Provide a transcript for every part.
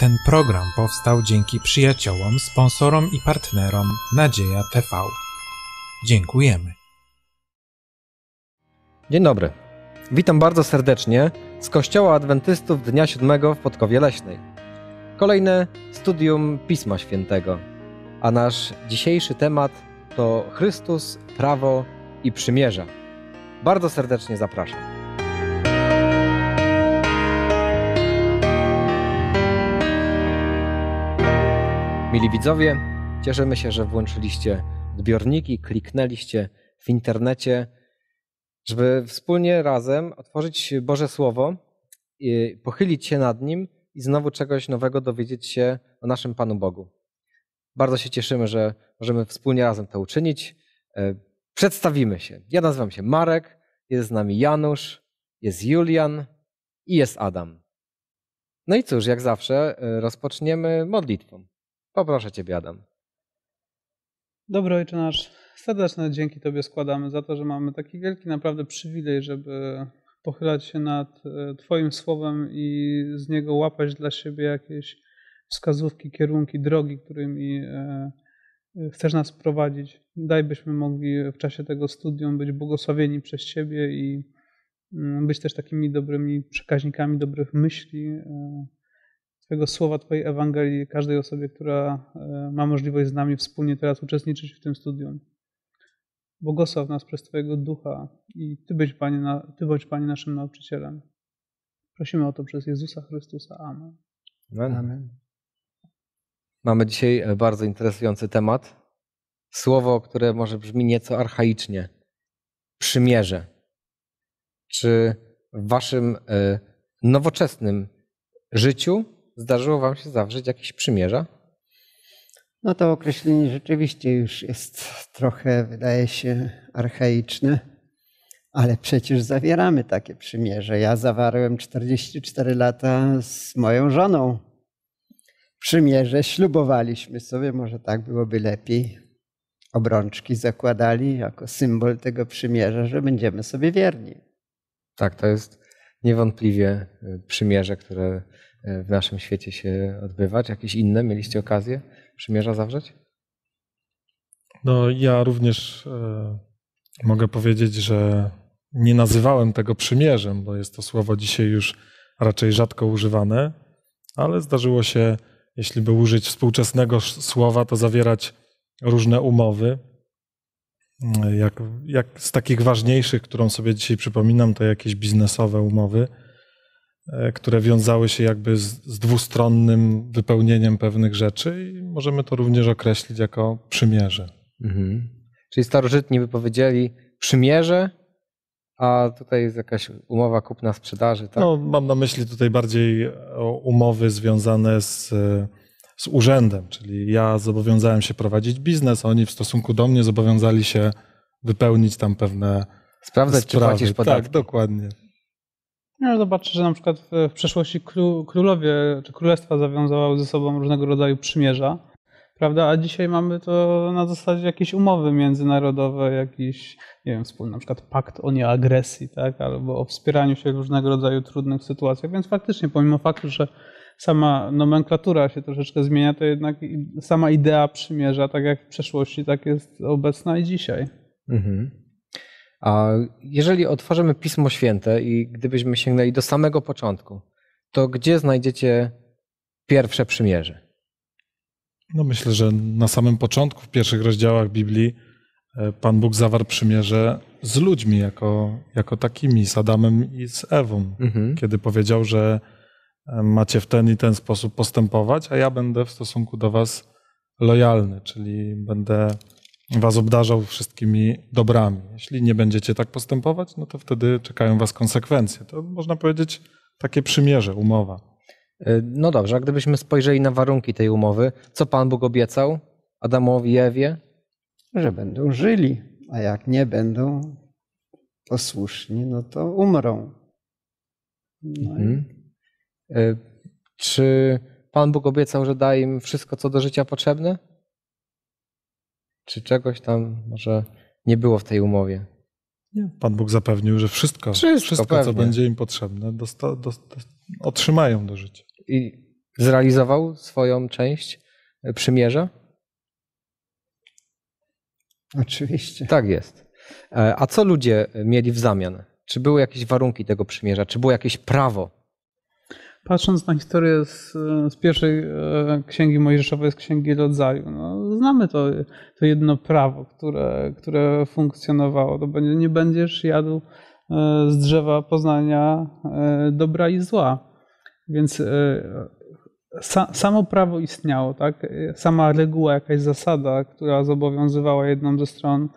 Ten program powstał dzięki przyjaciołom, sponsorom i partnerom Nadzieja TV. Dziękujemy. Dzień dobry. Witam bardzo serdecznie z Kościoła Adwentystów Dnia Siódmego w Podkowie Leśnej. Kolejne studium Pisma Świętego, a nasz dzisiejszy temat to Chrystus, prawo i przymierza. Bardzo serdecznie zapraszam. Mili widzowie, cieszymy się, że włączyliście odbiorniki, kliknęliście w internecie, żeby wspólnie razem otworzyć Boże Słowo, pochylić się nad nim i znowu czegoś nowego dowiedzieć się o naszym Panu Bogu. Bardzo się cieszymy, że możemy wspólnie razem to uczynić. E, przedstawimy się. Ja nazywam się Marek, jest z nami Janusz, jest Julian i jest Adam. No i cóż, jak zawsze, e, rozpoczniemy modlitwą. Poproszę Ciebie, Adam. Dobry Ojcze Nasz, serdeczne dzięki Tobie składamy za to, że mamy taki wielki naprawdę przywilej, żeby pochylać się nad e, Twoim słowem i z niego łapać dla siebie jakieś wskazówki, kierunki, drogi, którymi e, e, chcesz nas prowadzić. Daj, byśmy mogli w czasie tego studium być błogosławieni przez Ciebie i mm, być też takimi dobrymi przekaźnikami dobrych myśli, Twojego słowa, Twojej Ewangelii każdej osobie, która e, ma możliwość z nami wspólnie teraz uczestniczyć w tym studium. Błogosław nas przez Twojego ducha i Ty bądź, Panie, na, Ty bądź Panie naszym nauczycielem. Prosimy o to przez Jezusa Chrystusa. Amen. Amen. Amen. Mamy dzisiaj e, bardzo interesujący temat. Słowo, które może brzmi nieco archaicznie. Przymierze. Czy w Waszym e, nowoczesnym życiu zdarzyło Wam się zawrzeć jakieś przymierza? No to określenie rzeczywiście już jest trochę, wydaje się, archaiczne, ale przecież zawieramy takie przymierze. Ja zawarłem 44 lata z moją żoną. Przymierze ślubowaliśmy sobie, może tak byłoby lepiej. Obrączki zakładali jako symbol tego przymierza, że będziemy sobie wierni. Tak, to jest niewątpliwie y, przymierze, które E, w naszym świecie się odbywać? Jakieś inne mieliście okazję przymierza zawrzeć? No, ja również y, mogę powiedzieć, że nie nazywałem tego przymierzem, bo jest to słowo dzisiaj już raczej rzadko używane, ale zdarzyło się, jeśli by użyć współczesnego słowa, to zawierać różne umowy. E, jak, jak z takich ważniejszych, którą sobie dzisiaj przypominam, to jakieś biznesowe umowy E, które wiązały się jakby z, z, dwustronnym wypełnieniem pewnych rzeczy i możemy to również określić jako przymierze. Mhm. Czyli starożytni by powiedzieli przymierze, a tutaj jest jakaś umowa kupna-sprzedaży, tak? No, mam na myśli tutaj bardziej e, umowy związane z, e, z urzędem, czyli ja zobowiązałem się prowadzić biznes, a oni w stosunku do mnie zobowiązali się wypełnić tam pewne Sprawdzać, sprawy. czy płacisz tak, podatki. Tak, dokładnie. No, zobaczę, że na przykład w przeszłości królowie czy królestwa zawiązywały ze sobą różnego rodzaju przymierza, prawda? A dzisiaj mamy to na zasadzie jakieś umowy międzynarodowe, jakiś, nie wiem, wspólny na przykład pakt o nieagresji, tak? Albo o wspieraniu się w różnego rodzaju trudnych sytuacjach. Więc faktycznie, pomimo faktu, że sama nomenklatura się troszeczkę zmienia, to jednak sama idea przymierza, tak jak w przeszłości, tak jest obecna i dzisiaj. Mhm. A jeżeli otworzymy Pismo Święte i gdybyśmy sięgnęli do samego początku, to gdzie znajdziecie pierwsze przymierze? No myślę, że na samym początku, w pierwszych rozdziałach Biblii, e, Pan Bóg zawarł przymierze z ludźmi jako, jako takimi, z Adamem i z Ewą, mhm. kiedy powiedział, że e, macie w ten i ten sposób postępować, a ja będę w stosunku do was lojalny, czyli będę was obdarzał wszystkimi dobrami. Jeśli nie będziecie tak postępować, no to wtedy czekają was konsekwencje. To można powiedzieć takie przymierze, umowa. Y, no dobrze, a gdybyśmy spojrzeli na warunki tej umowy, co Pan Bóg obiecał Adamowi i Ewie? Że będą żyli, a jak nie będą posłuszni, no to umrą. No mhm. Y, czy Pan Bóg obiecał, że da im wszystko, co do życia potrzebne? czy czegoś tam może nie było w tej umowie. Nie. Pan Bóg zapewnił, że wszystko, wszystko, wszystko co będzie im potrzebne, dosta, dosta, otrzymają do życia. I zrealizował swoją część e, przymierza? Oczywiście. Tak jest. E, a co ludzie e, mieli w zamian? Czy były jakieś warunki tego przymierza? Czy było jakieś prawo? Patrząc na historię z, z pierwszej księgi Mojżeszowej, z księgi rodzaju, no, znamy to, to jedno prawo, które, które funkcjonowało. To będzie, nie będziesz jadł e, z drzewa poznania e, dobra i zła. Więc e, sa, samo prawo istniało, tak? Sama reguła, jakaś zasada, która zobowiązywała jedną ze stron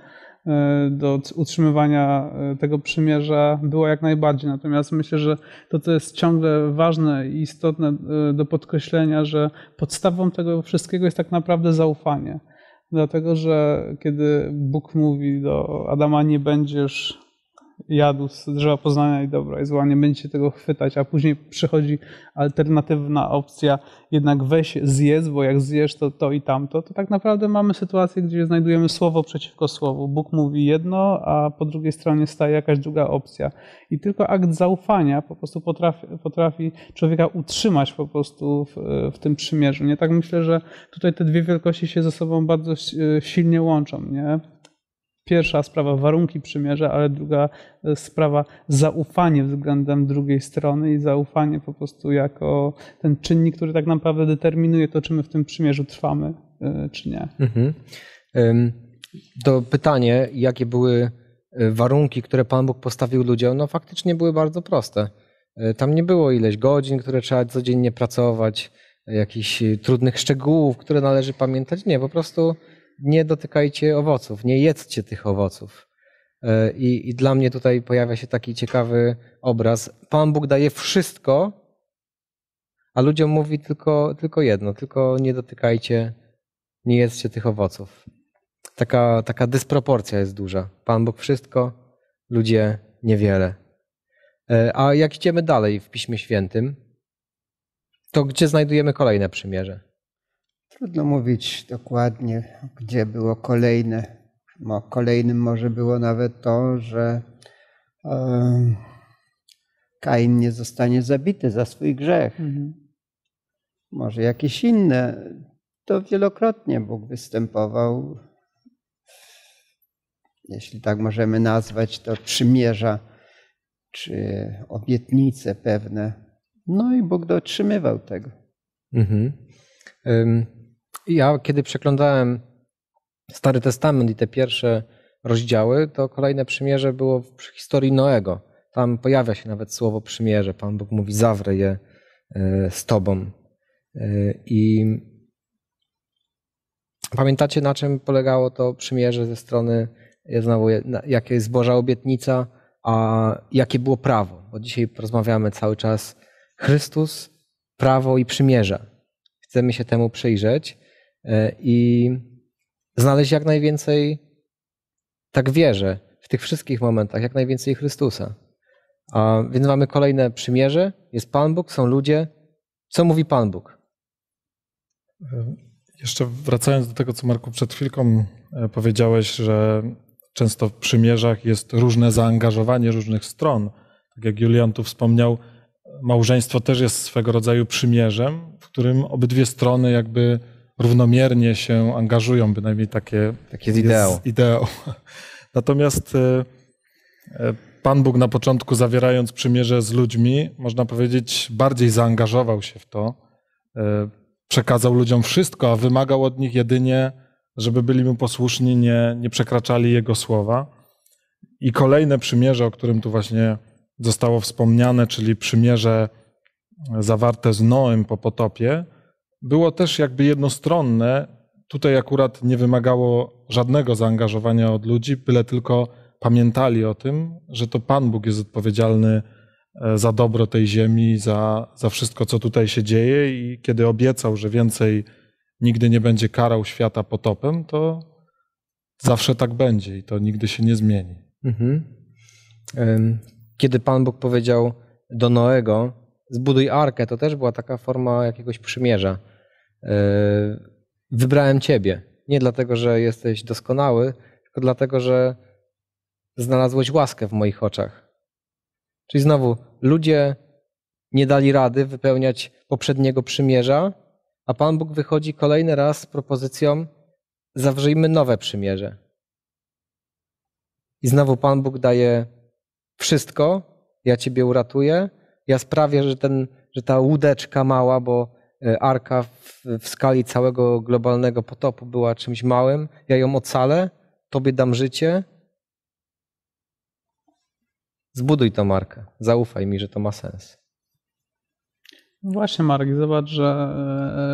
E, do utrzymywania e, tego przymierza było jak najbardziej. Natomiast myślę, że to, co jest ciągle ważne i istotne e, do podkreślenia, że podstawą tego wszystkiego jest tak naprawdę zaufanie. Dlatego, że kiedy Bóg mówi do Adama, nie będziesz jadł z drzewa Poznania i dobra, i zła nie będziecie tego chwytać, a później przychodzi alternatywna opcja, jednak weź zjedz, bo jak zjesz to to i tamto, to tak naprawdę mamy sytuację, gdzie znajdujemy słowo przeciwko słowu. Bóg mówi jedno, a po drugiej stronie staje jakaś druga opcja. I tylko akt zaufania po prostu potrafi, potrafi człowieka utrzymać po prostu w, w tym przymierzu. Nie tak myślę, że tutaj te dwie wielkości się ze sobą bardzo e, silnie łączą, nie? pierwsza sprawa warunki przymierza, ale druga e, sprawa zaufanie względem drugiej strony i zaufanie po prostu jako ten czynnik, który tak naprawdę determinuje to, czy my w tym przymierzu trwamy, e, czy nie. Mhm. To pytanie, jakie były e, warunki, które Pan Bóg postawił ludziom, no faktycznie były bardzo proste. Tam nie było ileś godzin, które trzeba codziennie pracować, jakichś trudnych szczegółów, które należy pamiętać. Nie, po prostu nie dotykajcie owoców, nie jedzcie tych owoców. E, I, I, dla mnie tutaj pojawia się taki ciekawy obraz. Pan Bóg daje wszystko, a ludziom mówi tylko, tylko jedno, tylko nie dotykajcie, nie jedzcie tych owoców. Taka, taka dysproporcja jest duża. Pan Bóg wszystko, ludzie niewiele. E, a jak idziemy dalej w Piśmie Świętym, to gdzie znajdujemy kolejne przymierze? Trudno mówić dokładnie, gdzie było kolejne. kolejnym może było nawet to, że Kain nie zostanie zabity za swój grzech. Mhm. Może jakieś inne. To wielokrotnie Bóg występował, jeśli tak możemy nazwać, to przymierza czy obietnice pewne. No i Bóg dotrzymywał tego. Mhm. Ja kiedy przeglądałem Stary Testament i te pierwsze rozdziały, to kolejne przymierze było w historii Noego. Tam pojawia się nawet słowo przymierze. Pan Bóg mówi, zawrę je e, z tobą. E, I pamiętacie, na czym polegało to przymierze ze strony, ja znowu, jaka jest Boża obietnica, a jakie było prawo? Bo dzisiaj rozmawiamy cały czas Chrystus, prawo i przymierze. Chcemy się temu przyjrzeć. E, i znaleźć jak najwięcej, tak wierzę, w tych wszystkich momentach, jak najwięcej Chrystusa. A więc mamy kolejne przymierze, jest Pan Bóg, są ludzie. Co mówi Pan Bóg? E, jeszcze wracając do tego, co Marku przed chwilką e, powiedziałeś, że często w przymierzach jest różne zaangażowanie różnych stron. Tak jak Julian tu wspomniał, małżeństwo też jest swego rodzaju przymierzem, w którym obydwie strony jakby równomiernie się angażują, bynajmniej takie, takie jest, ideał. Natomiast y, y, Pan Bóg na początku, zawierając przymierze z ludźmi, można powiedzieć, bardziej zaangażował się w to, y, przekazał ludziom wszystko, a wymagał od nich jedynie, żeby byli mu posłuszni, nie, nie przekraczali jego słowa. I kolejne przymierze, o którym tu właśnie zostało wspomniane, czyli przymierze zawarte z Noem po potopie, było też jakby jednostronne. Tutaj akurat nie wymagało żadnego zaangażowania od ludzi, byle tylko pamiętali o tym, że to Pan Bóg jest odpowiedzialny e, za dobro tej ziemi, za, za wszystko, co tutaj się dzieje i kiedy obiecał, że więcej nigdy nie będzie karał świata potopem, to zawsze tak będzie i to nigdy się nie zmieni. Mhm. Kiedy Pan Bóg powiedział do Noego, zbuduj arkę, to też była taka forma jakiegoś przymierza E, wybrałem Ciebie. Nie dlatego, że jesteś doskonały, tylko dlatego, że znalazłeś łaskę w moich oczach. Czyli znowu, ludzie nie dali rady wypełniać poprzedniego przymierza, a Pan Bóg wychodzi kolejny raz z propozycją: zawrzyjmy nowe przymierze. I znowu Pan Bóg daje wszystko, ja Ciebie uratuję, ja sprawię, że, ten, że ta łódeczka mała, bo E, arka w, w skali całego globalnego potopu była czymś małym, ja ją ocalę, tobie dam życie. Zbuduj tą arkę. Zaufaj mi, że to ma sens. Właśnie, Marek, zobacz, że,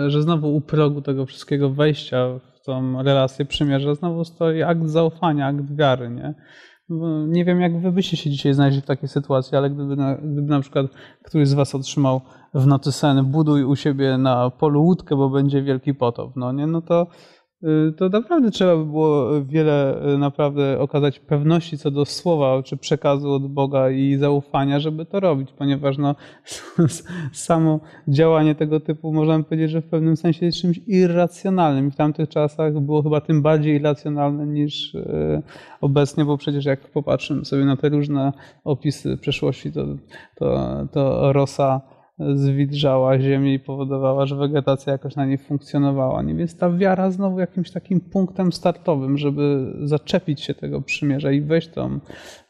e, że znowu u progu tego wszystkiego wejścia w tą relację przymierza, znowu stoi akt zaufania, akt wiary, nie? No nie wiem, jak wy byście się dzisiaj znaleźli w takiej sytuacji, ale gdyby na, gdyby na przykład któryś z was otrzymał w nocy sen, buduj u siebie na polu łódkę, bo będzie wielki potop, no nie, no to Y, to naprawdę trzeba by było wiele y, naprawdę okazać pewności co do słowa czy przekazu od Boga i zaufania, żeby to robić, ponieważ no, samo działanie tego typu można powiedzieć, że w pewnym sensie jest czymś irracjonalnym i w tamtych czasach było chyba tym bardziej irracjonalne niż y, obecnie, bo przecież jak popatrzymy sobie na te różne opisy przeszłości, to, to, to Rosa zwidrzała ziemię i powodowała, że wegetacja jakoś na niej funkcjonowała. Nie? Więc ta wiara znowu jakimś takim punktem startowym, żeby zaczepić się tego przymierza i wejść tą,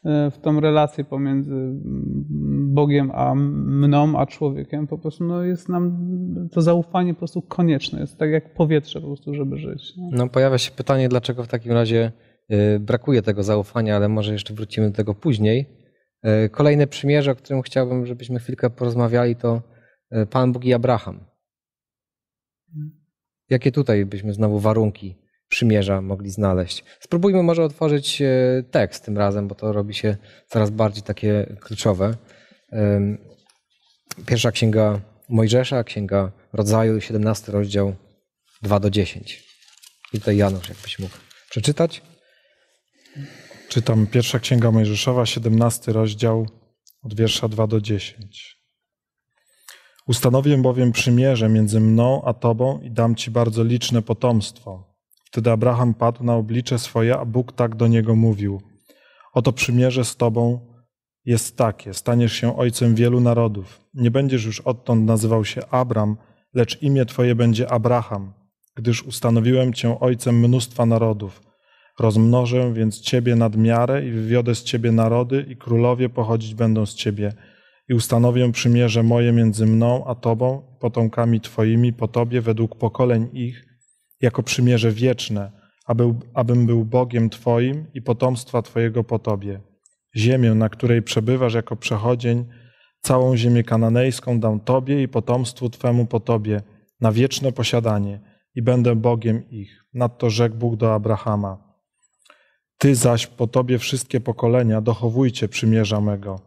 e, w tą relację pomiędzy mm, Bogiem a mną, a człowiekiem, po prostu no, jest nam to zaufanie po prostu konieczne. Jest tak jak powietrze po prostu, żeby żyć. Nie? No pojawia się pytanie, dlaczego w takim razie y, brakuje tego zaufania, ale może jeszcze wrócimy do tego później. E, kolejne przymierze, o którym chciałbym, żebyśmy chwilkę porozmawiali, to e, Pan Bóg i Abraham. Jakie tutaj byśmy znowu warunki przymierza mogli znaleźć? Spróbujmy może otworzyć e, tekst tym razem, bo to robi się coraz bardziej takie kluczowe. Pierwsza księga Mojżesza, księga rodzaju, 17 rozdział 2 do 10. I tutaj Janusz, jakbyś mógł przeczytać. Czytam pierwsza księga Mojżeszowa, 17 rozdział od wiersza 2 do 10. Ustanowię bowiem przymierze między mną a tobą i dam ci bardzo liczne potomstwo. Wtedy Abraham padł na oblicze swoje, a Bóg tak do niego mówił: Oto przymierze z tobą jest takie: staniesz się ojcem wielu narodów. Nie będziesz już odtąd nazywał się Abram, lecz imię twoje będzie Abraham, gdyż ustanowiłem cię ojcem mnóstwa narodów Rozmnożę więc ciebie nad miarę i wywiodę z ciebie narody i królowie pochodzić będą z ciebie. I ustanowię przymierze moje między mną a tobą, potomkami twoimi po tobie według pokoleń ich, jako przymierze wieczne, aby, abym był Bogiem twoim i potomstwa twojego po tobie. Ziemię, na której przebywasz jako przechodzień, całą ziemię kananejską dam tobie i potomstwu twemu po tobie na wieczne posiadanie i będę Bogiem ich. Nadto rzekł Bóg do Abrahama – ty zaś po tobie wszystkie pokolenia dochowujcie przymierza mego.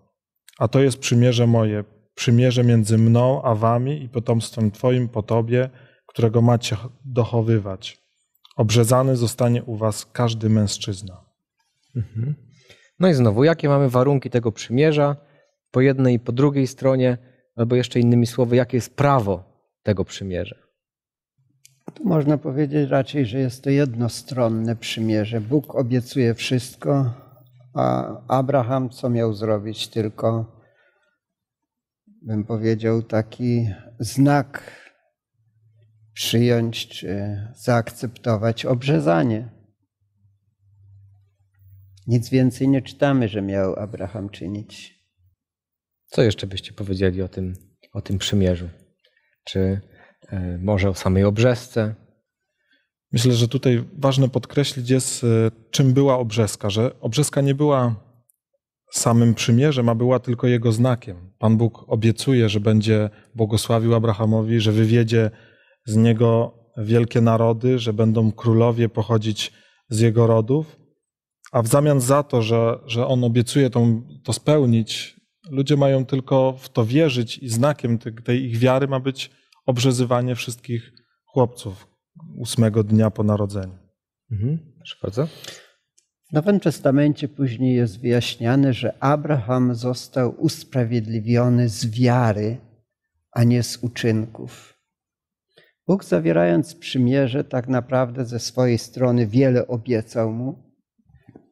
A to jest przymierze moje, przymierze między mną a wami i potomstwem twoim po tobie, którego macie dochowywać. Obrzezany zostanie u was każdy mężczyzna. Mhm. No i znowu, jakie mamy warunki tego przymierza? Po jednej i po drugiej stronie, albo jeszcze innymi słowy, jakie jest prawo tego przymierza? Tu można powiedzieć raczej, że jest to jednostronne przymierze. Bóg obiecuje wszystko, a Abraham co miał zrobić? Tylko, bym powiedział, taki znak przyjąć czy zaakceptować obrzezanie. Nic więcej nie czytamy, że miał Abraham czynić. Co jeszcze byście powiedzieli o tym, o tym przymierzu? Czy E, może o samej obrzesce. Myślę, że tutaj ważne podkreślić jest, e, czym była obrzeska, że obrzeska nie była samym przymierzem, a była tylko jego znakiem. Pan Bóg obiecuje, że będzie błogosławił Abrahamowi, że wywiedzie z niego wielkie narody, że będą królowie pochodzić z jego rodów. A w zamian za to, że, że on obiecuje tą, to spełnić, ludzie mają tylko w to wierzyć i znakiem tej ich wiary ma być obrzezywanie wszystkich chłopców ósmego dnia po narodzeniu. Mhm. Proszę bardzo. W Nowym Testamencie później jest wyjaśniane, że Abraham został usprawiedliwiony z wiary, a nie z uczynków. Bóg zawierając przymierze, tak naprawdę ze swojej strony wiele obiecał mu,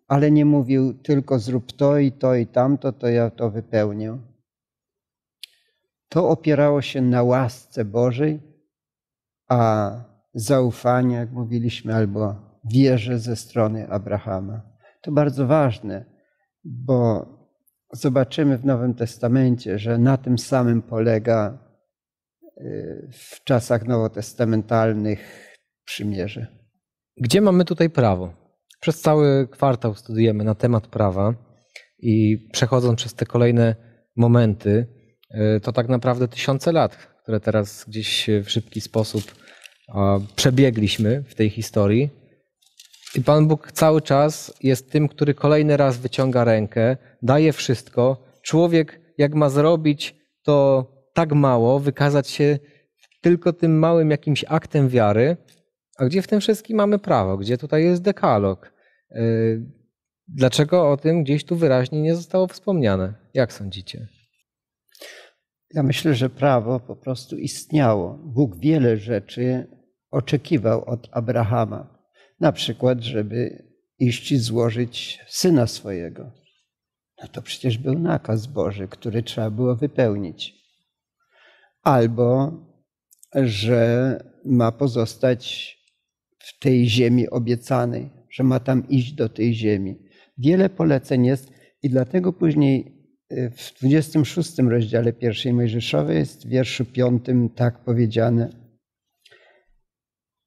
ale nie mówił tylko zrób to i to i tamto, to ja to wypełnię. To opierało się na łasce Bożej, a zaufanie, jak mówiliśmy, albo wierze ze strony Abrahama. To bardzo ważne, bo zobaczymy w Nowym Testamencie, że na tym samym polega y, w czasach nowotestamentalnych przymierze. Gdzie mamy tutaj prawo? Przez cały kwartał studujemy na temat prawa i przechodząc przez te kolejne momenty, E, to tak naprawdę tysiące lat, które teraz gdzieś w szybki sposób przebiegliśmy w tej historii. I Pan Bóg cały czas jest tym, który kolejny raz wyciąga rękę, daje wszystko. Człowiek, jak ma zrobić to tak mało, wykazać się tylko tym małym jakimś aktem wiary, a gdzie w tym wszystkim mamy prawo, gdzie tutaj jest dekalog. E, dlaczego o tym gdzieś tu wyraźnie nie zostało wspomniane? Jak sądzicie? Ja myślę, że prawo po prostu istniało. Bóg wiele rzeczy oczekiwał od Abrahama. Na przykład, żeby iść i złożyć syna swojego. No to przecież był nakaz Boży, który trzeba było wypełnić. Albo, że ma pozostać w tej ziemi obiecanej, że ma tam iść do tej ziemi. Wiele poleceń jest i dlatego później w 26 rozdziale pierwszej Mojżeszowej jest w wierszu 5 tak powiedziane.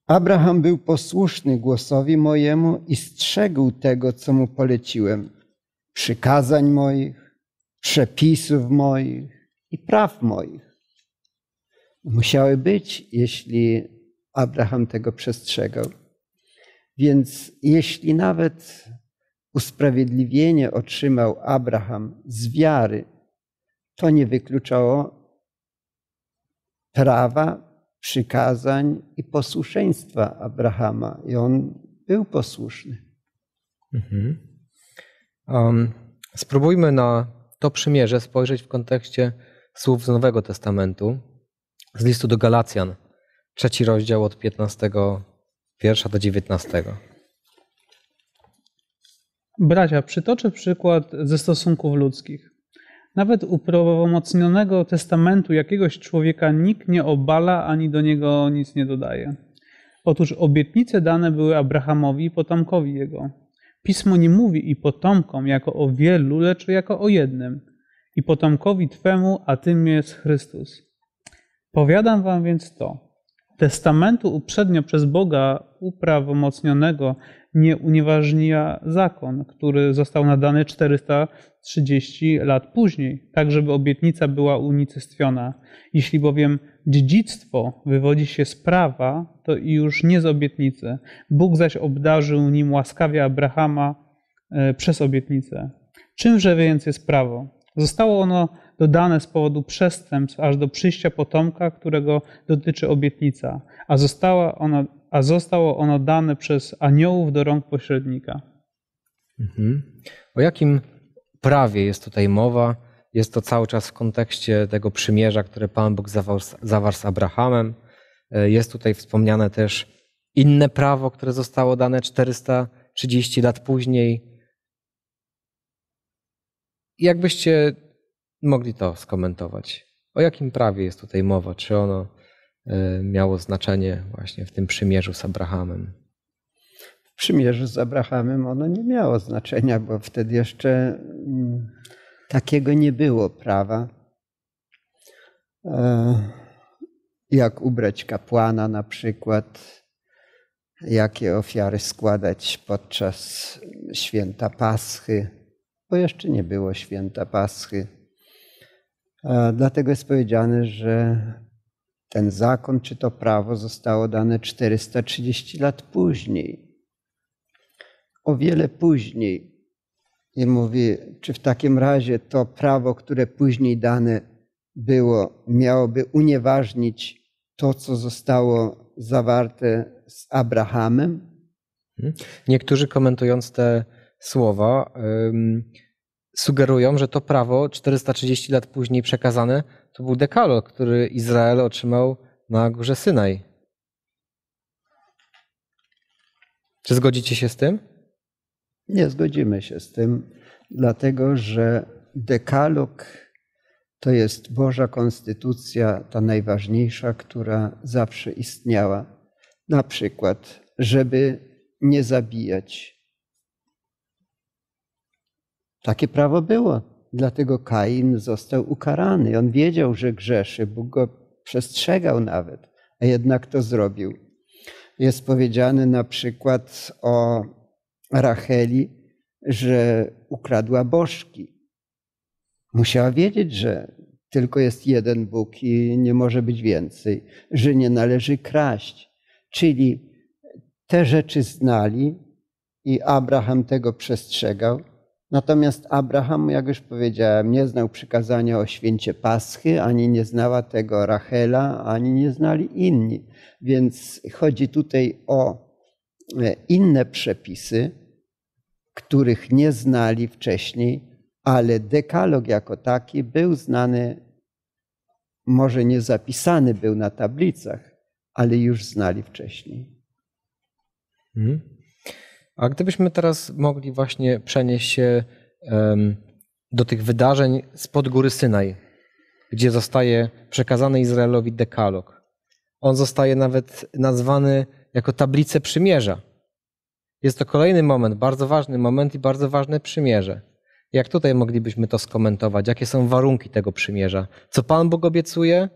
Abraham był posłuszny głosowi mojemu i strzegł tego, co mu poleciłem, przykazań moich, przepisów moich i praw moich. Musiały być, jeśli Abraham tego przestrzegał. Więc jeśli nawet usprawiedliwienie otrzymał Abraham z wiary, to nie wykluczało prawa, przykazań i posłuszeństwa Abrahama. I on był posłuszny. Mhm. Um, spróbujmy na to przymierze spojrzeć w kontekście słów z Nowego Testamentu, z listu do Galacjan, trzeci rozdział od 15 wiersza do 19. Bracia, przytoczę przykład ze stosunków ludzkich. Nawet uprawomocnionego testamentu jakiegoś człowieka nikt nie obala ani do niego nic nie dodaje. Otóż obietnice dane były Abrahamowi i potomkowi jego. Pismo nie mówi i potomkom jako o wielu, lecz jako o jednym. I potomkowi Twemu, a tym jest Chrystus. Powiadam Wam więc to. Testamentu uprzednio przez Boga uprawomocnionego nie unieważnia zakon, który został nadany 430 lat później, tak żeby obietnica była unicestwiona. Jeśli bowiem dziedzictwo wywodzi się z prawa, to już nie z obietnicy. Bóg zaś obdarzył nim łaskawie Abrahama e, przez obietnicę. Czymże więc jest prawo? Zostało ono dodane z powodu przestępstw aż do przyjścia potomka, którego dotyczy obietnica, a, została ona, a zostało ono dane przez aniołów do rąk pośrednika. Mhm. O jakim prawie jest tutaj mowa? Jest to cały czas w kontekście tego przymierza, które Pan Bóg zawarł, zawarł z Abrahamem. E, jest tutaj wspomniane też inne prawo, które zostało dane 430 lat później Jakbyście mogli to skomentować? O jakim prawie jest tutaj mowa? Czy ono e, miało znaczenie właśnie w tym przymierzu z Abrahamem? W przymierzu z Abrahamem ono nie miało znaczenia, bo wtedy jeszcze mm, takiego nie było prawa. E, jak ubrać kapłana na przykład, jakie ofiary składać podczas święta Paschy bo jeszcze nie było święta Paschy. Dlatego jest powiedziane, że ten zakon czy to prawo zostało dane 430 lat później. O wiele później. I mówi, czy w takim razie to prawo, które później dane było, miałoby unieważnić to, co zostało zawarte z Abrahamem? Mhm. Niektórzy komentując te słowa, yy sugerują, że to prawo 430 lat później przekazane to był dekalog, który Izrael otrzymał na górze Synaj. Czy zgodzicie się z tym? Nie zgodzimy się z tym, dlatego że dekalog to jest Boża konstytucja, ta najważniejsza, która zawsze istniała. Na przykład, żeby nie zabijać, takie prawo było. Dlatego Kain został ukarany. On wiedział, że grzeszy. Bóg go przestrzegał nawet, a jednak to zrobił. Jest powiedziane na przykład o Racheli, że ukradła bożki. Musiała wiedzieć, że tylko jest jeden Bóg i nie może być więcej, że nie należy kraść. Czyli te rzeczy znali i Abraham tego przestrzegał Natomiast Abraham, jak już powiedziałem, nie znał przykazania o święcie Paschy, ani nie znała tego Rachela, ani nie znali inni. Więc chodzi tutaj o e, inne przepisy, których nie znali wcześniej, ale dekalog jako taki był znany, może nie zapisany był na tablicach, ale już znali wcześniej. Hmm. A gdybyśmy teraz mogli właśnie przenieść się do tych wydarzeń spod góry Synaj, gdzie zostaje przekazany Izraelowi dekalog. On zostaje nawet nazwany jako tablicę przymierza. Jest to kolejny moment, bardzo ważny moment i bardzo ważne przymierze. Jak tutaj moglibyśmy to skomentować? Jakie są warunki tego przymierza? Co Pan Bóg obiecuje?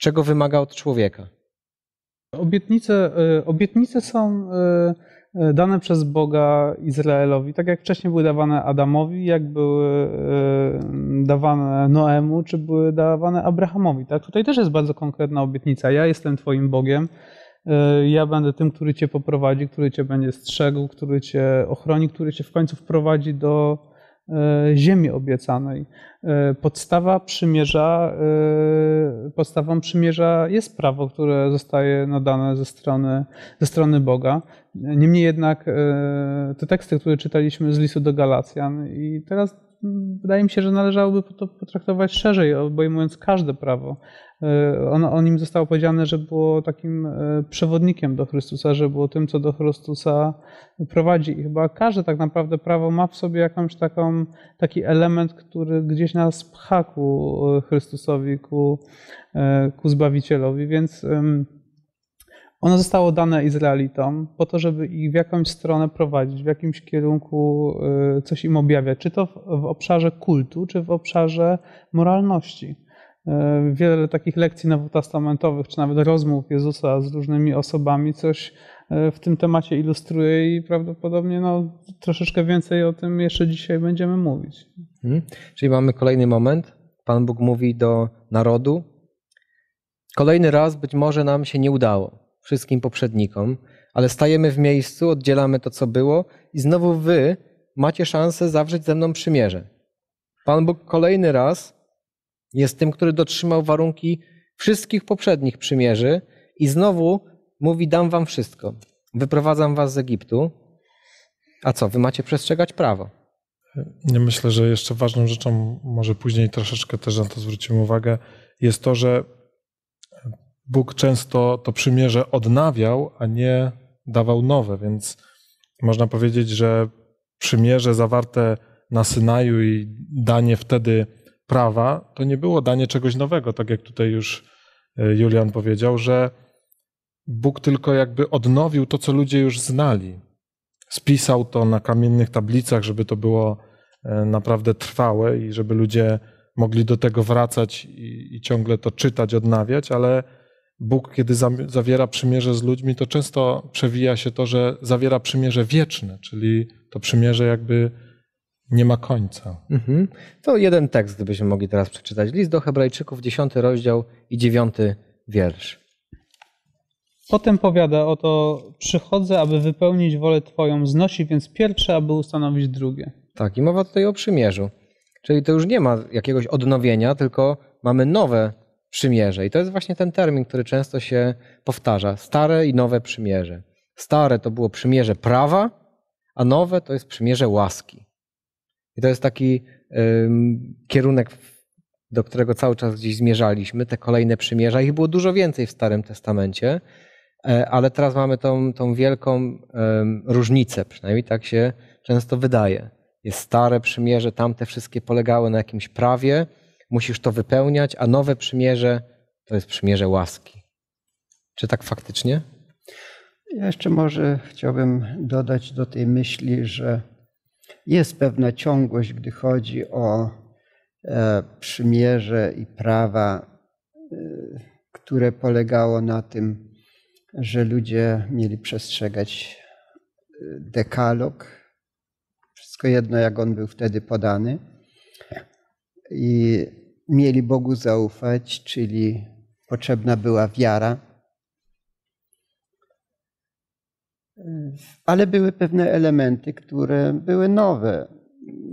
Czego wymaga od człowieka? Obietnice, e, obietnice są e, E, dane przez Boga Izraelowi, tak jak wcześniej były dawane Adamowi, jak były e, dawane Noemu, czy były dawane Abrahamowi. Tak? Tutaj też jest bardzo konkretna obietnica. Ja jestem Twoim Bogiem, e, ja będę tym, który Cię poprowadzi, który Cię będzie strzegł, który Cię ochroni, który Cię w końcu wprowadzi do ziemi obiecanej. Podstawa przymierza, podstawą przymierza jest prawo, które zostaje nadane ze strony, ze strony Boga. Niemniej jednak e, te teksty, które czytaliśmy z listu do Galacjan i teraz mm, wydaje mi się, że należałoby to potraktować szerzej, obejmując każde prawo. E, On, o nim zostało powiedziane, że było takim e, przewodnikiem do Chrystusa, że było tym, co do Chrystusa prowadzi. I chyba każde tak naprawdę prawo ma w sobie jakąś taką, taki element, który gdzieś nas pcha ku Chrystusowi, ku, ku Zbawicielowi, więc... Ono zostało dane Izraelitom po to, żeby ich w jakąś stronę prowadzić, w jakimś kierunku y, coś im objawiać, czy to w obszarze kultu, czy w obszarze moralności. Y, wiele takich lekcji nowotestamentowych, czy nawet rozmów Jezusa z różnymi osobami coś y, w tym temacie ilustruje i prawdopodobnie no, troszeczkę więcej o tym jeszcze dzisiaj będziemy mówić. Hmm. Czyli mamy kolejny moment. Pan Bóg mówi do narodu. Kolejny raz być może nam się nie udało wszystkim poprzednikom, ale stajemy w miejscu, oddzielamy to, co było, i znowu wy macie szansę zawrzeć ze mną przymierze. Pan Bóg kolejny raz jest tym, który dotrzymał warunki wszystkich poprzednich przymierzy i znowu mówi: Dam wam wszystko. Wyprowadzam was z Egiptu. A co, wy macie przestrzegać prawo? Ja myślę, że jeszcze ważną rzeczą, może później troszeczkę też na to zwrócimy uwagę, jest to, że Bóg często to przymierze odnawiał, a nie dawał nowe, więc można powiedzieć, że przymierze zawarte na Synaju i danie wtedy prawa, to nie było danie czegoś nowego, tak jak tutaj już e, Julian powiedział, że Bóg tylko jakby odnowił to, co ludzie już znali. Spisał to na kamiennych tablicach, żeby to było e, naprawdę trwałe i żeby ludzie mogli do tego wracać i, i ciągle to czytać, odnawiać, ale Bóg, kiedy zawiera przymierze z ludźmi, to często przewija się to, że zawiera przymierze wieczne, czyli to przymierze jakby nie ma końca. Mhm. To jeden tekst, gdybyśmy mogli teraz przeczytać. List do Hebrajczyków, 10 rozdział i 9 wiersz. Potem powiada, oto przychodzę, aby wypełnić wolę Twoją, znosi więc pierwsze, aby ustanowić drugie. Tak, i mowa tutaj o przymierzu. Czyli to już nie ma jakiegoś odnowienia, tylko mamy nowe przymierze. I to jest właśnie ten termin, który często się powtarza. Stare i nowe przymierze. Stare to było przymierze prawa, a nowe to jest przymierze łaski. I to jest taki kierunek, do którego cały czas gdzieś zmierzaliśmy, te kolejne przymierza. Ich było dużo więcej w Starym Testamencie, e, ale teraz mamy tą, tą wielką różnicę, przynajmniej tak się często wydaje. Jest stare przymierze, tamte wszystkie polegały na jakimś prawie, musisz to wypełniać, a nowe przymierze to jest przymierze łaski. Czy tak faktycznie? Ja jeszcze może chciałbym dodać do tej myśli, że jest pewna ciągłość, gdy chodzi o e, przymierze i prawa, e, które polegało na tym, że ludzie mieli przestrzegać e, dekalog. Wszystko jedno, jak on był wtedy podany. I mieli Bogu zaufać, czyli potrzebna była wiara. Ale były pewne elementy, które były nowe.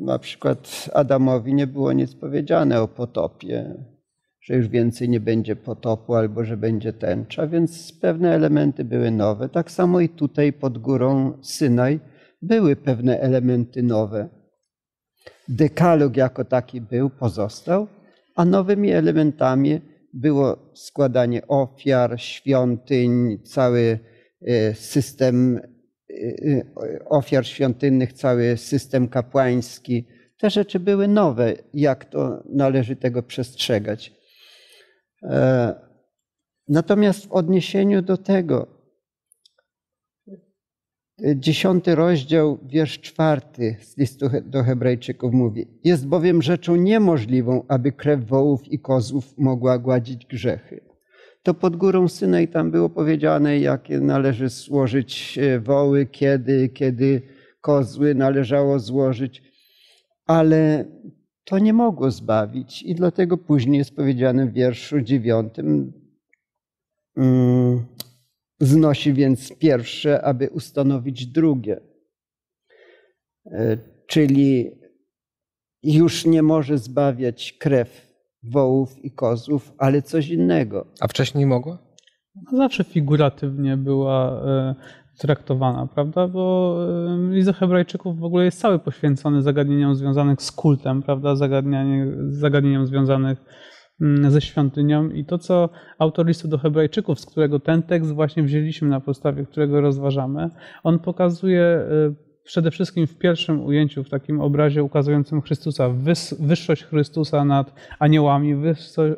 Na przykład Adamowi nie było nic powiedziane o potopie, że już więcej nie będzie potopu albo że będzie tęcza, więc pewne elementy były nowe. Tak samo i tutaj pod górą Synaj były pewne elementy nowe. Dekalog jako taki był, pozostał, a nowymi elementami było składanie ofiar, świątyń, cały e, system e, e, ofiar świątynnych, cały system kapłański. Te rzeczy były nowe, jak to należy tego przestrzegać. Natomiast w odniesieniu do tego, Dziesiąty rozdział, wiersz czwarty z listu do Hebrajczyków mówi: Jest bowiem rzeczą niemożliwą, aby krew wołów i kozłów mogła gładzić grzechy. To pod górą syna i tam było powiedziane, jakie należy złożyć e, woły, kiedy, kiedy kozły należało złożyć, ale to nie mogło zbawić, i dlatego później jest powiedziane w wierszu dziewiątym: mm, Znosi więc pierwsze, aby ustanowić drugie. E, czyli już nie może zbawiać krew wołów i kozłów, ale coś innego. A wcześniej mogła? No, zawsze figuratywnie była e, traktowana, prawda? Bo e, list Hebrajczyków w ogóle jest cały poświęcony zagadnieniom związanych z kultem, prawda? zagadnieniom związanych Mm, ze świątynią i to, co autor listu do Hebrajczyków, z którego ten tekst właśnie wzięliśmy na podstawie którego rozważamy, on pokazuje y, przede wszystkim w pierwszym ujęciu, w takim obrazie ukazującym Chrystusa, wyższość Chrystusa nad aniołami,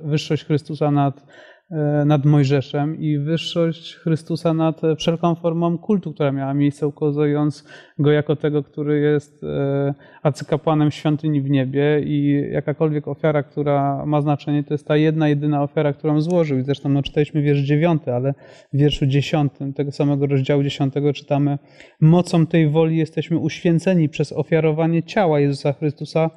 wyższość Chrystusa nad E, nad Mojżeszem i wyższość Chrystusa nad wszelką formą kultu, która miała miejsce, ukazując go jako tego, który jest e, arcykapłanem świątyni w niebie i jakakolwiek ofiara, która ma znaczenie, to jest ta jedna, jedyna ofiara, którą złożył. I zresztą no, czytaliśmy wiersz 9, ale w wierszu 10 tego samego rozdziału 10 czytamy: Mocą tej woli jesteśmy uświęceni przez ofiarowanie ciała Jezusa Chrystusa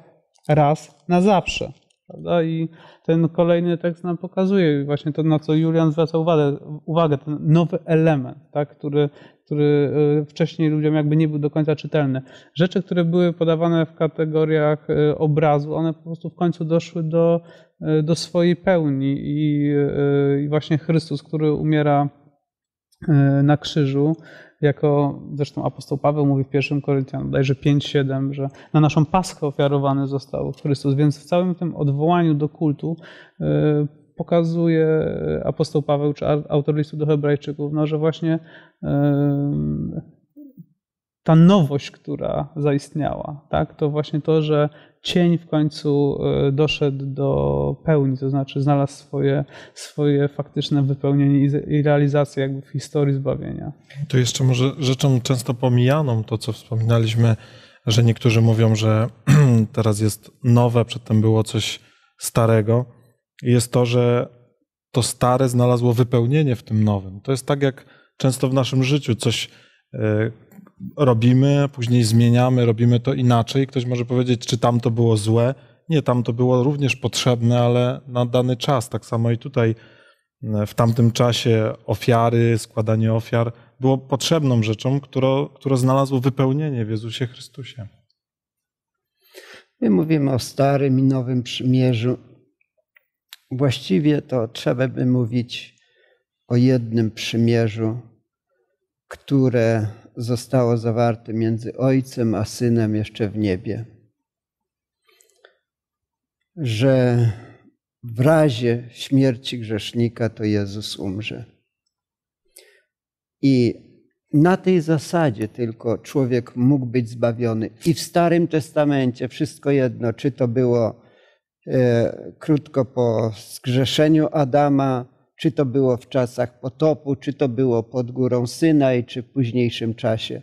raz na zawsze. Prawda? I ten kolejny tekst nam pokazuje właśnie to, na co Julian zwraca uwagę, uwagę ten nowy element, tak? który, który e, wcześniej ludziom jakby nie był do końca czytelny. Rzeczy, które były podawane w kategoriach e, obrazu, one po prostu w końcu doszły do, e, do swojej pełni i, i właśnie Chrystus, który umiera na krzyżu, jako zresztą apostoł Paweł mówi w pierwszym Koryntian, dajże 5-7, że na naszą paskę ofiarowany został Chrystus. Więc w całym tym odwołaniu do kultu y, pokazuje apostoł Paweł, czy autor listu do hebrajczyków, no, że właśnie ta nowość, która zaistniała, tak, to właśnie to, że cień w końcu e, doszedł do pełni, to znaczy znalazł swoje, swoje faktyczne wypełnienie i realizację jakby w historii zbawienia. To jeszcze może rzeczą często pomijaną, to co wspominaliśmy, że niektórzy mówią, że teraz jest nowe, przedtem było coś starego, jest to, że to stare znalazło wypełnienie w tym nowym. To jest tak jak często w naszym życiu coś e, robimy, później zmieniamy, robimy to inaczej. Ktoś może powiedzieć, czy tam to było złe. Nie, tam to było również potrzebne, ale na dany czas. Tak samo i tutaj mm, w tamtym czasie ofiary, składanie ofiar było potrzebną rzeczą, która, która znalazło wypełnienie w Jezusie Chrystusie. My mówimy o Starym i Nowym Przymierzu. Właściwie to trzeba by mówić o jednym przymierzu, które zostało zawarte między Ojcem a Synem jeszcze w niebie. Że w razie śmierci grzesznika to Jezus umrze. I na tej zasadzie tylko człowiek mógł być zbawiony. I w Starym Testamencie wszystko jedno, czy to było e, krótko po zgrzeszeniu Adama, czy to było w czasach potopu, czy to było pod górą Synaj, czy w późniejszym czasie.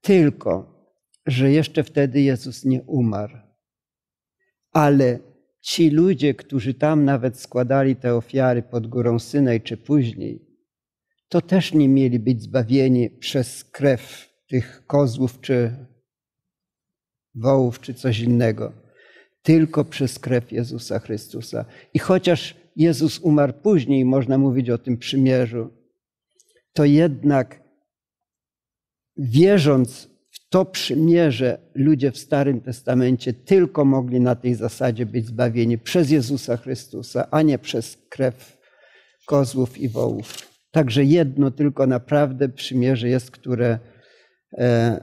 Tylko, że jeszcze wtedy Jezus nie umarł. Ale ci ludzie, którzy tam nawet składali te ofiary pod górą Synaj, czy później, to też nie mieli być zbawieni przez krew tych kozłów, czy wołów, czy coś innego. Tylko przez krew Jezusa Chrystusa. I chociaż Jezus umarł później, można mówić o tym przymierzu, to jednak wierząc w to przymierze, ludzie w Starym Testamencie tylko mogli na tej zasadzie być zbawieni przez Jezusa Chrystusa, a nie przez krew kozłów i wołów. Także jedno tylko naprawdę przymierze jest, które, e,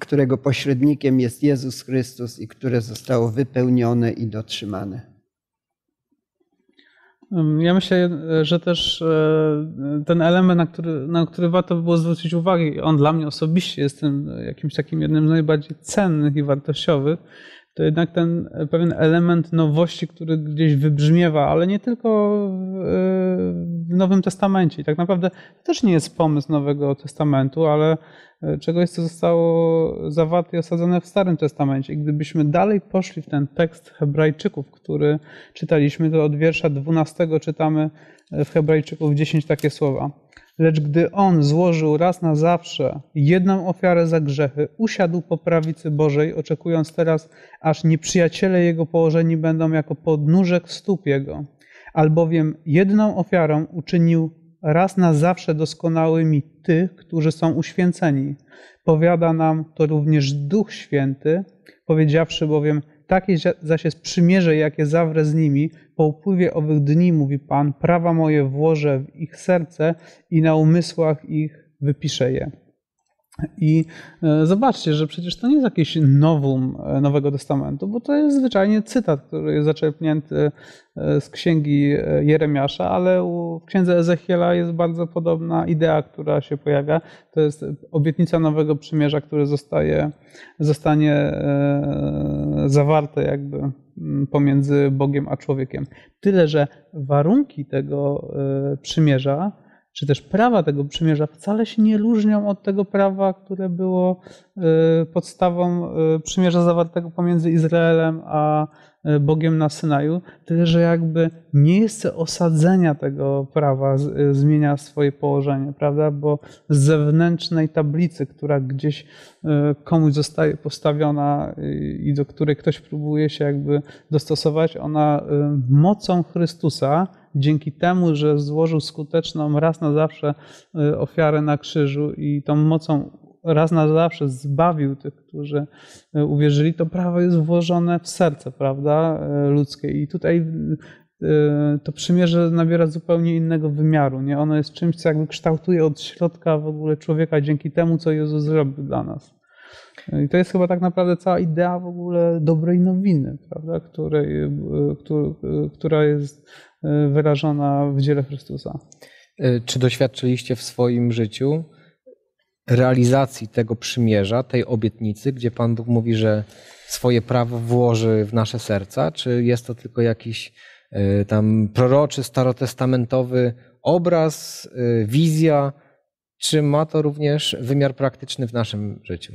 którego pośrednikiem jest Jezus Chrystus i które zostało wypełnione i dotrzymane. Ja myślę, e, że też e, ten element, na który, na który warto by było zwrócić uwagę, on dla mnie osobiście jest tym e, jakimś takim jednym z najbardziej cennych i wartościowych, to jednak ten e, pewien element nowości, który gdzieś wybrzmiewa, ale nie tylko e, w Nowym Testamencie. I tak naprawdę to też nie jest pomysł Nowego Testamentu, ale e, czegoś, co zostało zawarte i osadzone w Starym Testamencie. I gdybyśmy dalej poszli w ten tekst Hebrajczyków, który czytaliśmy, to od wiersza 12 czytamy w Hebrajczyków 10 takie słowa. Lecz gdy On złożył raz na zawsze jedną ofiarę za grzechy, usiadł po prawicy Bożej, oczekując teraz, aż nieprzyjaciele Jego położeni będą jako podnóżek stóp Jego. Albowiem jedną ofiarą uczynił raz na zawsze doskonałymi tych, którzy są uświęceni. Powiada nam to również Duch Święty, powiedziawszy bowiem, takie zaś jest przymierze, jakie zawrę z nimi po upływie owych dni, mówi Pan, prawa moje włożę w ich serce i na umysłach ich wypiszę je. I e, zobaczcie, że przecież to nie jest jakieś nowum e, Nowego Testamentu, bo to jest zwyczajnie cytat, który jest zaczerpnięty e, z księgi Jeremiasza, ale w księdze Ezechiela jest bardzo podobna idea, która się pojawia. To jest obietnica Nowego Przymierza, które zostaje, zostanie zawarte jakby pomiędzy Bogiem a człowiekiem. Tyle, że warunki tego przymierza czy też prawa tego przymierza wcale się nie różnią od tego prawa, które było y, podstawą y, przymierza zawartego pomiędzy Izraelem a y, Bogiem na Synaju, tyle że jakby miejsce osadzenia tego prawa zmienia swoje położenie, prawda? Bo z zewnętrznej tablicy, która gdzieś komuś zostaje postawiona i do której ktoś próbuje się jakby dostosować, ona mocą Chrystusa dzięki temu, że złożył skuteczną raz na zawsze y, ofiarę na krzyżu i tą mocą raz na zawsze zbawił tych, którzy y, uwierzyli, to prawo jest włożone w serce, prawda, y, ludzkie. I tutaj to przymierze nabiera zupełnie innego wymiaru. Nie? Ono jest czymś, co jakby kształtuje od środka w ogóle człowieka dzięki temu, co Jezus zrobił dla nas. I to jest chyba tak naprawdę cała idea w ogóle dobrej nowiny, prawda? Której, która jest Y, wyrażona w dziele Chrystusa. E, czy doświadczyliście w swoim życiu realizacji tego przymierza, tej obietnicy, gdzie Pan Bóg mówi, że swoje prawo włoży w nasze serca? Czy jest to tylko jakiś e, tam proroczy, starotestamentowy obraz, e, wizja? Czy ma to również wymiar praktyczny w naszym życiu?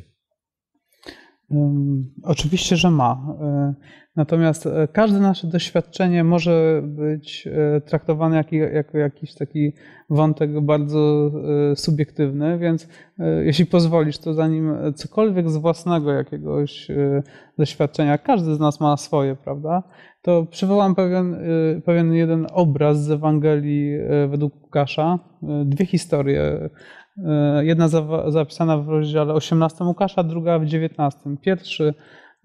Oczywiście, że ma. E, natomiast e, każde nasze doświadczenie może być e, traktowane jako, jako jakiś taki wątek bardzo subiektywny, więc jeśli pozwolisz, to zanim cokolwiek z własnego jakiegoś doświadczenia, każdy z nas ma swoje, prawda? To przywołam pewien, pewien jeden obraz z Ewangelii według Łukasza, dwie historie E, jedna zapisana w rozdziale 18 Łukasza, druga w 19. Pierwszy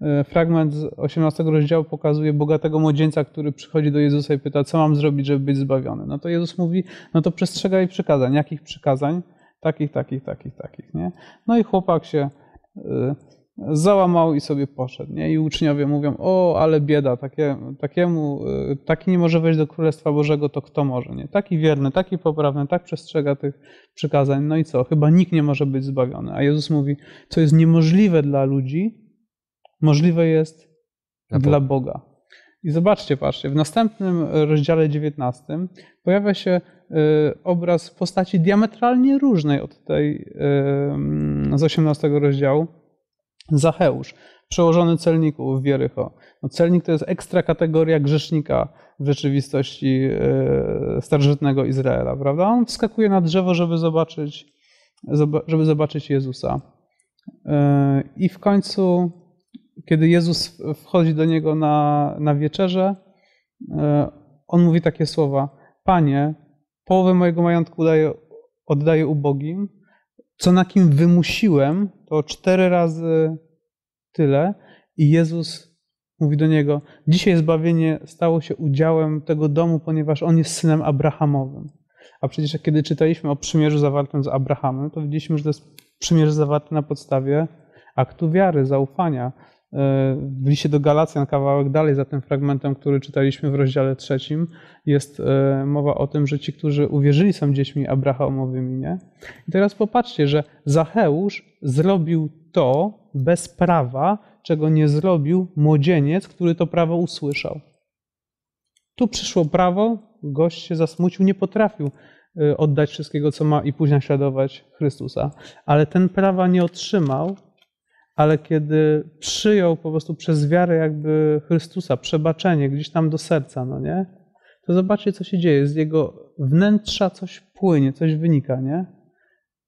e, fragment z 18 rozdziału pokazuje bogatego młodzieńca, który przychodzi do Jezusa i pyta, co mam zrobić, żeby być zbawiony. No to Jezus mówi, no to przestrzegaj przykazań. Jakich przykazań? Takich, takich, takich, takich. Nie? No i chłopak się e, załamał i sobie poszedł. Nie? I uczniowie mówią, o, ale bieda, takie, takiemu, y, taki nie może wejść do Królestwa Bożego, to kto może? Nie? Taki wierny, taki poprawny, tak przestrzega tych przykazań. No i co? Chyba nikt nie może być zbawiony. A Jezus mówi, co jest niemożliwe dla ludzi, możliwe jest dla, Boga. I zobaczcie, patrzcie, w następnym rozdziale 19 pojawia się y, obraz postaci diametralnie różnej od tej y, mm, z 18 rozdziału Zacheusz, przełożony celników w Wierycho. No, celnik to jest ekstra kategoria grzesznika w rzeczywistości e, starożytnego Izraela, prawda? On wskakuje na drzewo, żeby zobaczyć, żeby zobaczyć Jezusa. E, I w końcu, kiedy Jezus wchodzi do niego na, na wieczerze, e, on mówi takie słowa: Panie, połowę mojego majątku daję, oddaję ubogim, co na kim wymusiłem, to cztery razy tyle. I Jezus mówi do niego: Dzisiaj zbawienie stało się udziałem tego domu, ponieważ on jest synem Abrahamowym. A przecież kiedy czytaliśmy o przymierzu zawartym z Abrahamem, to widzieliśmy, że to jest przymierze zawarte na podstawie aktu wiary, zaufania. W liście do Galacjan, kawałek dalej za tym fragmentem, który czytaliśmy w rozdziale trzecim, jest e, mowa o tym, że ci, którzy uwierzyli, są dziećmi Abrahamowymi. Nie? I teraz popatrzcie, że Zacheusz zrobił to bez prawa, czego nie zrobił młodzieniec, który to prawo usłyszał. Tu przyszło prawo, gość się zasmucił, nie potrafił e, oddać wszystkiego, co ma i później naśladować Chrystusa. Ale ten prawa nie otrzymał, ale kiedy przyjął po prostu przez wiarę jakby Chrystusa przebaczenie gdzieś tam do serca, no nie? To zobaczcie, co się dzieje. Z jego wnętrza coś płynie, coś wynika, nie?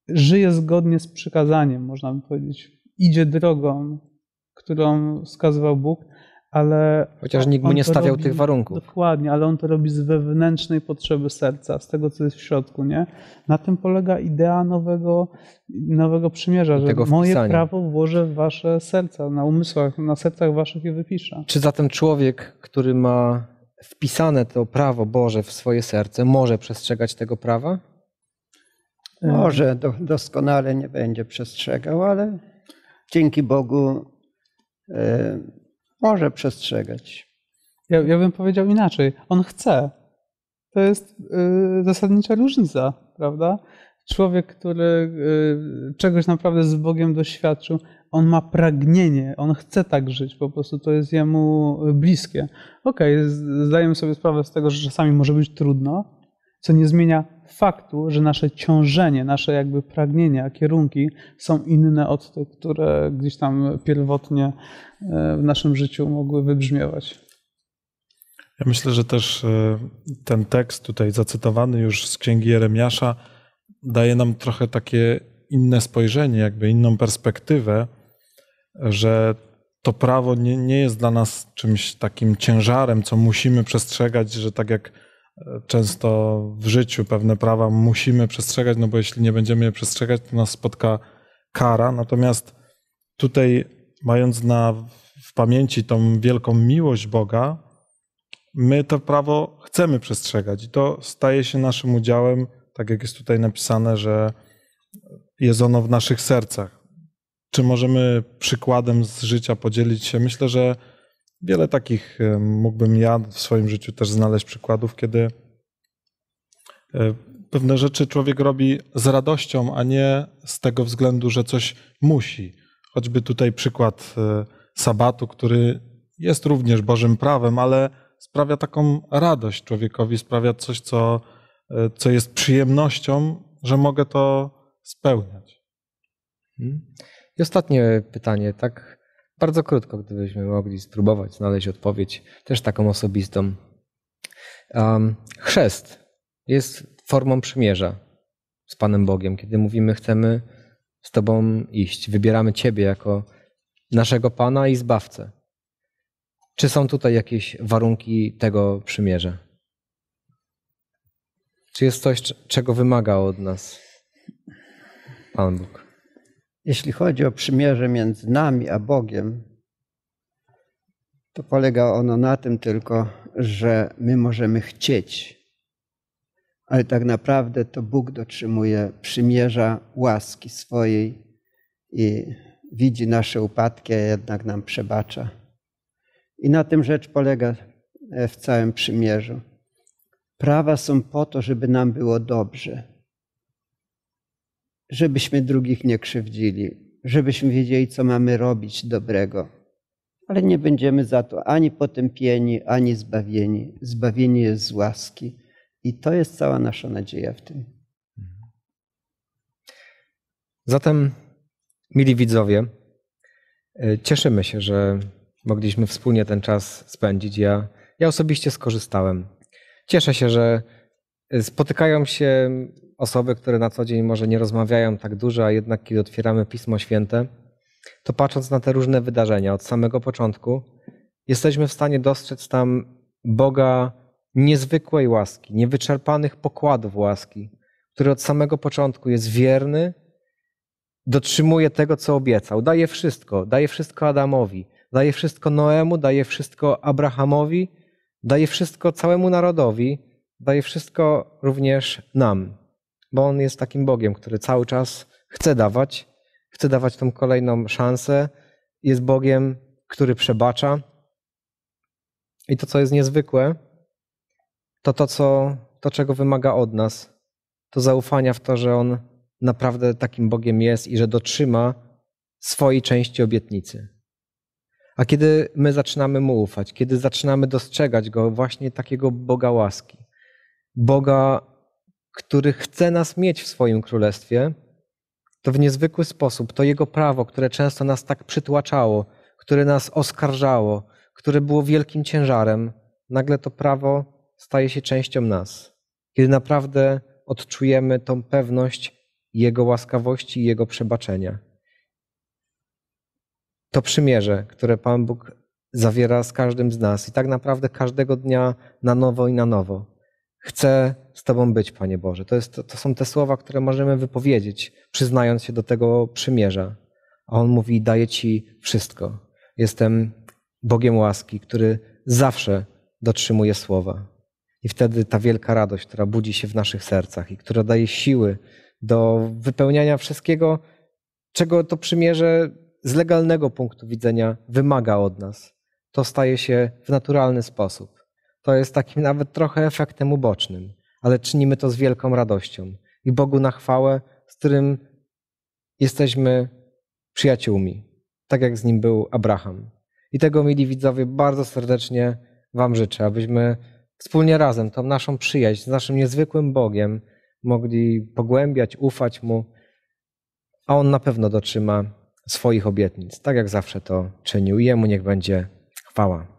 Żyje zgodnie z przykazaniem, można by powiedzieć. Idzie drogą, którą wskazywał Bóg, ale. Chociaż nikt mu nie stawiał robi, tych warunków. Dokładnie, ale on to robi z wewnętrznej potrzeby serca, z tego, co jest w środku, nie? Na tym polega idea nowego, nowego przymierza, że moje prawo włożę w wasze serca, na umysłach, na sercach waszych je wypiszę. Czy zatem człowiek, który ma wpisane to prawo Boże w swoje serce, może przestrzegać tego prawa? E, może do, doskonale nie będzie przestrzegał, ale dzięki Bogu. Yy, może przestrzegać. Ja, ja bym powiedział inaczej. On chce. To jest y, zasadnicza różnica, prawda? Człowiek, który y, czegoś naprawdę z Bogiem doświadczył, on ma pragnienie, on chce tak żyć, po prostu to jest jemu bliskie. Okej, okay, zdajemy sobie sprawę z tego, że czasami może być trudno, co nie zmienia faktu, że nasze ciążenie, nasze jakby pragnienia, kierunki są inne od tych, które gdzieś tam pierwotnie e, w naszym życiu mogły wybrzmiewać. Ja myślę, że też e, ten tekst tutaj zacytowany już z księgi Jeremiasza daje nam trochę takie inne spojrzenie, jakby inną perspektywę, że to prawo nie, nie jest dla nas czymś takim ciężarem, co musimy przestrzegać, że tak jak często w życiu pewne prawa musimy przestrzegać, no bo jeśli nie będziemy je przestrzegać, to nas spotka kara. Natomiast tutaj, mając na, w pamięci tą wielką miłość Boga, my to prawo chcemy przestrzegać i to staje się naszym udziałem, tak jak jest tutaj napisane, że jest ono w naszych sercach. Czy możemy przykładem z życia podzielić się? Myślę, że wiele takich e, mógłbym ja w swoim życiu też znaleźć przykładów, kiedy e, pewne rzeczy człowiek robi z radością, a nie z tego względu, że coś musi. Choćby tutaj przykład e, sabatu, który jest również Bożym prawem, ale sprawia taką radość człowiekowi, sprawia coś, co, co jest przyjemnością, że mogę to spełniać. Hmm? I ostatnie pytanie, tak bardzo krótko, gdybyśmy mogli spróbować znaleźć odpowiedź, też taką osobistą. Um, chrzest jest formą przymierza z Panem Bogiem, kiedy mówimy, chcemy z Tobą iść, wybieramy Ciebie jako naszego Pana i Zbawcę. Czy są tutaj jakieś warunki tego przymierza? Czy jest coś, czego wymaga od nas Pan Bóg? Jeśli chodzi o przymierze między nami a Bogiem, to polega ono na tym tylko, że my możemy chcieć, ale tak naprawdę to Bóg dotrzymuje przymierza łaski swojej i widzi nasze upadki, a jednak nam przebacza. I na tym rzecz polega e, w całym przymierzu. Prawa są po to, żeby nam było dobrze żebyśmy drugich nie krzywdzili, żebyśmy wiedzieli, co mamy robić dobrego. Ale nie będziemy za to ani potępieni, ani zbawieni. Zbawienie jest z łaski. I to jest cała nasza nadzieja w tym. Mhm. Zatem, mili widzowie, e, cieszymy się, że mogliśmy wspólnie ten czas spędzić. Ja, ja osobiście skorzystałem. Cieszę się, że e, spotykają się osoby, które na co dzień może nie rozmawiają tak dużo, a jednak kiedy otwieramy Pismo Święte, to patrząc na te różne wydarzenia od samego początku, jesteśmy w stanie dostrzec tam Boga niezwykłej łaski, niewyczerpanych pokładów łaski, który od samego początku jest wierny, dotrzymuje tego, co obiecał, daje wszystko, daje wszystko Adamowi, daje wszystko Noemu, daje wszystko Abrahamowi, daje wszystko całemu narodowi, daje wszystko również nam bo on jest takim Bogiem, który cały czas chce dawać, chce dawać tą kolejną szansę. Jest Bogiem, który przebacza. I to, co jest niezwykłe, to to, co, to czego wymaga od nas, to zaufania w to, że On naprawdę takim Bogiem jest i że dotrzyma swojej części obietnicy. A kiedy my zaczynamy Mu ufać, kiedy zaczynamy dostrzegać Go, właśnie takiego Boga łaski, Boga który chce nas mieć w swoim królestwie, to w niezwykły sposób to Jego prawo, które często nas tak przytłaczało, które nas oskarżało, które było wielkim ciężarem, nagle to prawo staje się częścią nas. Kiedy naprawdę odczujemy tą pewność Jego łaskawości i Jego przebaczenia. To przymierze, które Pan Bóg zawiera z każdym z nas i tak naprawdę każdego dnia na nowo i na nowo Chcę z Tobą być, Panie Boże. To, jest, to, to są te słowa, które możemy wypowiedzieć, przyznając się do tego przymierza. A On mówi: Daję Ci wszystko. Jestem Bogiem łaski, który zawsze dotrzymuje słowa. I wtedy ta wielka radość, która budzi się w naszych sercach i która daje siły do wypełniania wszystkiego, czego to przymierze z legalnego punktu widzenia wymaga od nas, to staje się w naturalny sposób to jest takim nawet trochę efektem ubocznym, ale czynimy to z wielką radością i Bogu na chwałę, z którym jesteśmy przyjaciółmi, tak jak z nim był Abraham. I tego, mili widzowie, bardzo serdecznie Wam życzę, abyśmy wspólnie razem tą naszą przyjaźń z naszym niezwykłym Bogiem mogli pogłębiać, ufać Mu, a On na pewno dotrzyma swoich obietnic, tak jak zawsze to czynił. I Jemu niech będzie chwała.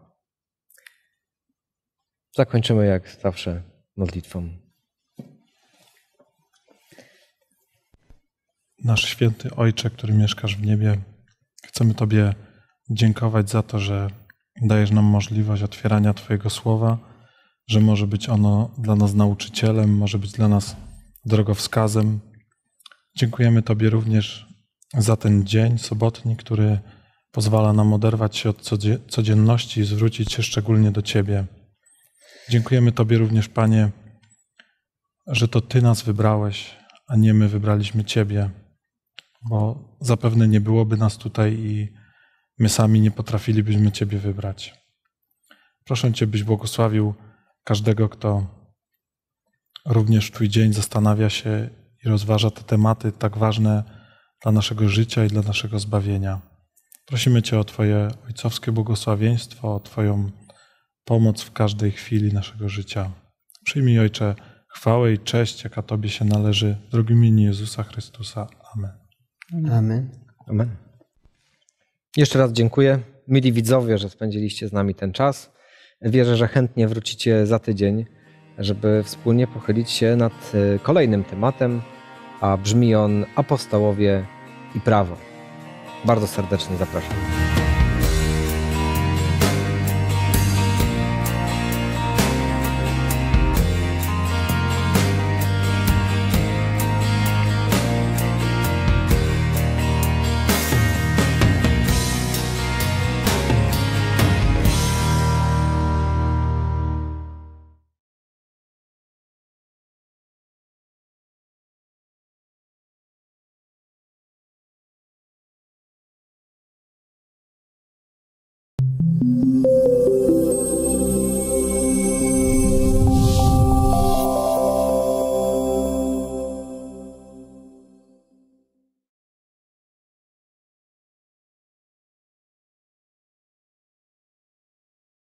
Zakończymy jak zawsze modlitwą. Nasz święty Ojcze, który mieszkasz w niebie, chcemy Tobie dziękować za to, że dajesz nam możliwość otwierania Twojego słowa, że może być ono dla nas nauczycielem, może być dla nas drogowskazem. Dziękujemy Tobie również za ten dzień sobotni, który pozwala nam oderwać się od codzienności i zwrócić się szczególnie do Ciebie. Dziękujemy Tobie również, Panie, że to Ty nas wybrałeś, a nie my wybraliśmy Ciebie, bo zapewne nie byłoby nas tutaj i my sami nie potrafilibyśmy Ciebie wybrać. Proszę Cię, byś błogosławił każdego, kto również w Twój dzień zastanawia się i rozważa te tematy tak ważne dla naszego życia i dla naszego zbawienia. Prosimy Cię o Twoje ojcowskie błogosławieństwo, o Twoją pomoc w każdej chwili naszego życia. Przyjmij, Ojcze, chwałę i cześć, jaka Tobie się należy w drogim imieniu Jezusa Chrystusa. Amen. Amen. Amen. Jeszcze raz dziękuję. Mili widzowie, że spędziliście z nami ten czas. Wierzę, że chętnie wrócicie za tydzień, żeby wspólnie pochylić się nad y, kolejnym tematem, a brzmi on Apostołowie i prawo. Bardzo serdecznie zapraszam.